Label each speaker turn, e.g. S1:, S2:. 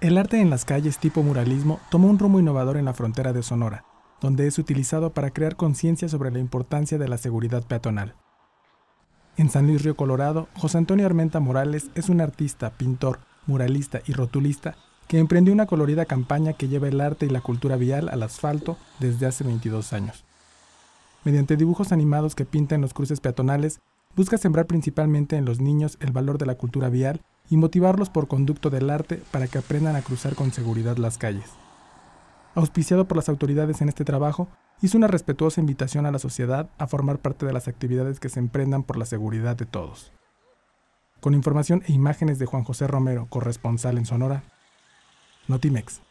S1: El arte en las calles tipo muralismo tomó un rumbo innovador en la frontera de Sonora, donde es utilizado para crear conciencia sobre la importancia de la seguridad peatonal. En San Luis Río Colorado, José Antonio Armenta Morales es un artista, pintor, muralista y rotulista que emprendió una colorida campaña que lleva el arte y la cultura vial al asfalto desde hace 22 años. Mediante dibujos animados que pinta en los cruces peatonales, busca sembrar principalmente en los niños el valor de la cultura vial y motivarlos por conducto del arte para que aprendan a cruzar con seguridad las calles. Auspiciado por las autoridades en este trabajo, hizo una respetuosa invitación a la sociedad a formar parte de las actividades que se emprendan por la seguridad de todos. Con información e imágenes de Juan José Romero, corresponsal en Sonora, Notimex.